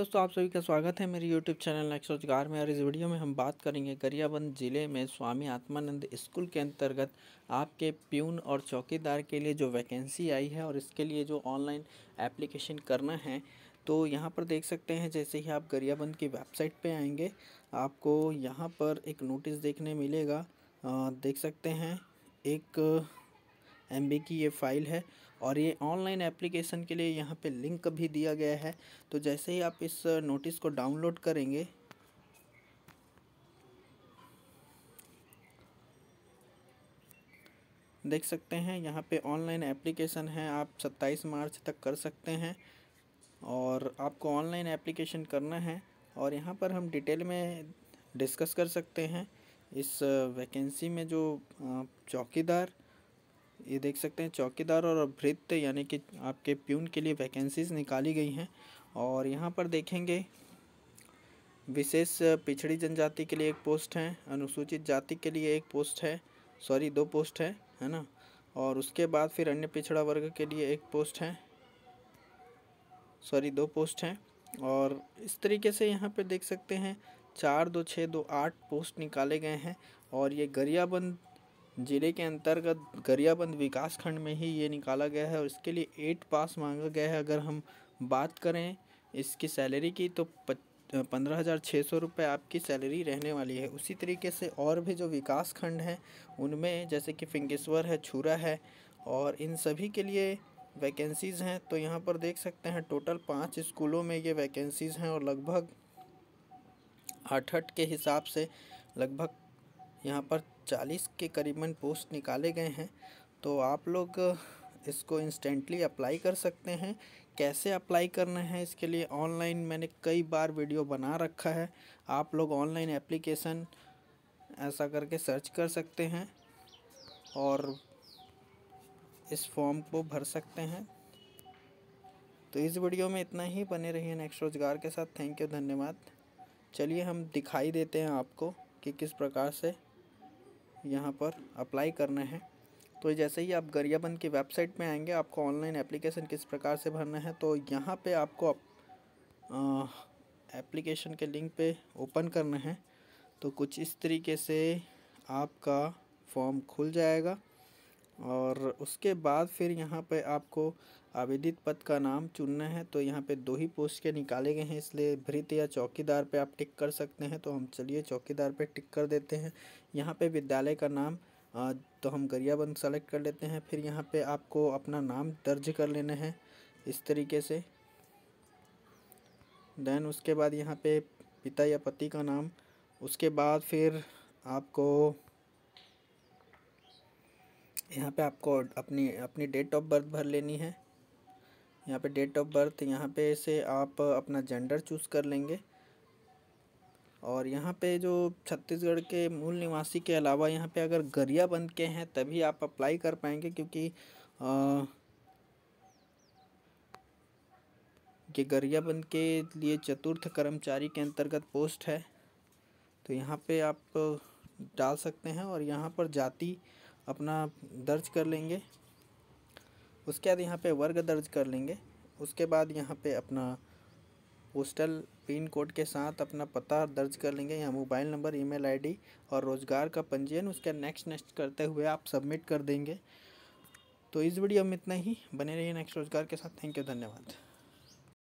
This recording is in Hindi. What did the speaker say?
दोस्तों आप सभी का स्वागत है मेरे YouTube चैनल नेक्स्ट रोजगार में और इस वीडियो में हम बात करेंगे गरियाबंद ज़िले में स्वामी आत्मानंद स्कूल के अंतर्गत आपके प्यून और चौकीदार के लिए जो वैकेंसी आई है और इसके लिए जो ऑनलाइन एप्लीकेशन करना है तो यहाँ पर देख सकते हैं जैसे ही आप गरियाबंद की वेबसाइट पर आएँगे आपको यहाँ पर एक नोटिस देखने मिलेगा आ, देख सकते हैं एक एम की ये फ़ाइल है और ये ऑनलाइन एप्लीकेशन के लिए यहाँ पे लिंक भी दिया गया है तो जैसे ही आप इस नोटिस को डाउनलोड करेंगे देख सकते हैं यहाँ पे ऑनलाइन एप्लीकेशन है आप 27 मार्च तक कर सकते हैं और आपको ऑनलाइन एप्लीकेशन करना है और यहाँ पर हम डिटेल में डिस्कस कर सकते हैं इस वैकेंसी में जो चौकीदार ये देख सकते हैं चौकीदार और भृत्य यानी कि आपके प्यून के लिए वैकेंसीज़ निकाली गई हैं और यहाँ पर देखेंगे विशेष पिछड़ी जनजाति के लिए एक पोस्ट है अनुसूचित जाति के लिए एक पोस्ट है सॉरी दो पोस्ट है है ना और उसके बाद फिर अन्य पिछड़ा वर्ग के लिए एक पोस्ट है सॉरी दो पोस्ट हैं और इस तरीके से यहाँ पर देख सकते हैं चार दो छः दो आठ पोस्ट निकाले गए हैं और ये गरियाबंद जिले के अंतर्गत गरियाबंद विकास खंड में ही ये निकाला गया है और इसके लिए एट पास मांगा गया है अगर हम बात करें इसकी सैलरी की तो पंद्रह हज़ार छः सौ रुपये आपकी सैलरी रहने वाली है उसी तरीके से और भी जो विकास खंड हैं उनमें जैसे कि फिंगेश्वर है छुरा है और इन सभी के लिए वैकेंसीज़ हैं तो यहाँ पर देख सकते हैं टोटल पाँच स्कूलों में ये वैकेंसीज़ हैं और लगभग आठ के हिसाब से लगभग यहाँ पर चालीस के करीबन पोस्ट निकाले गए हैं तो आप लोग इसको इंस्टेंटली अप्लाई कर सकते हैं कैसे अप्लाई करना है इसके लिए ऑनलाइन मैंने कई बार वीडियो बना रखा है आप लोग ऑनलाइन एप्लीकेशन ऐसा करके सर्च कर सकते हैं और इस फॉर्म को भर सकते हैं तो इस वीडियो में इतना ही बने रहिए नेक्स्ट रोज़गार के साथ थैंक यू धन्यवाद चलिए हम दिखाई देते हैं आपको कि किस प्रकार से यहाँ पर अप्लाई करना है तो जैसे ही आप गरियाबंद की वेबसाइट में आएंगे आपको ऑनलाइन एप्लीकेशन किस प्रकार से भरना है तो यहाँ पे आपको एप्लीकेशन के लिंक पे ओपन करना है तो कुछ इस तरीके से आपका फॉर्म खुल जाएगा और उसके बाद फिर यहाँ पे आपको आवेदित पद का नाम चुनना है तो यहाँ पे दो ही पोस्ट के निकाले गए हैं इसलिए भृत या चौकीदार पे आप टिक कर सकते हैं तो हम चलिए चौकीदार पे टिक कर देते हैं यहाँ पे विद्यालय का नाम तो हम गरियाबंद सेलेक्ट कर लेते हैं फिर यहाँ पे आपको अपना नाम दर्ज कर लेना है इस तरीके से देन उसके बाद यहाँ पर पिता या पति का नाम उसके बाद फिर आपको यहाँ पे आपको अपनी अपनी डेट ऑफ बर्थ भर लेनी है यहाँ पे डेट ऑफ बर्थ यहाँ पे से आप अपना जेंडर चूज़ कर लेंगे और यहाँ पे जो छत्तीसगढ़ के मूल निवासी के अलावा यहाँ पे अगर गरिया बंद के हैं तभी आप अप्लाई कर पाएंगे क्योंकि आ, ये गरियाबंद के लिए चतुर्थ कर्मचारी के अंतर्गत पोस्ट है तो यहाँ पे आप डाल सकते हैं और यहाँ पर जाति अपना दर्ज कर लेंगे उसके बाद यहाँ पे वर्ग दर्ज कर लेंगे उसके बाद यहाँ पे अपना पोस्टल पिन कोड के साथ अपना पता दर्ज कर लेंगे यहाँ मोबाइल नंबर ईमेल आईडी और रोज़गार का पंजीयन उसके नेक्स्ट नेक्स्ट करते हुए आप सबमिट कर देंगे तो इस वीडियो में इतना ही बने रहिए नेक्स्ट रोज़गार के साथ थैंक यू धन्यवाद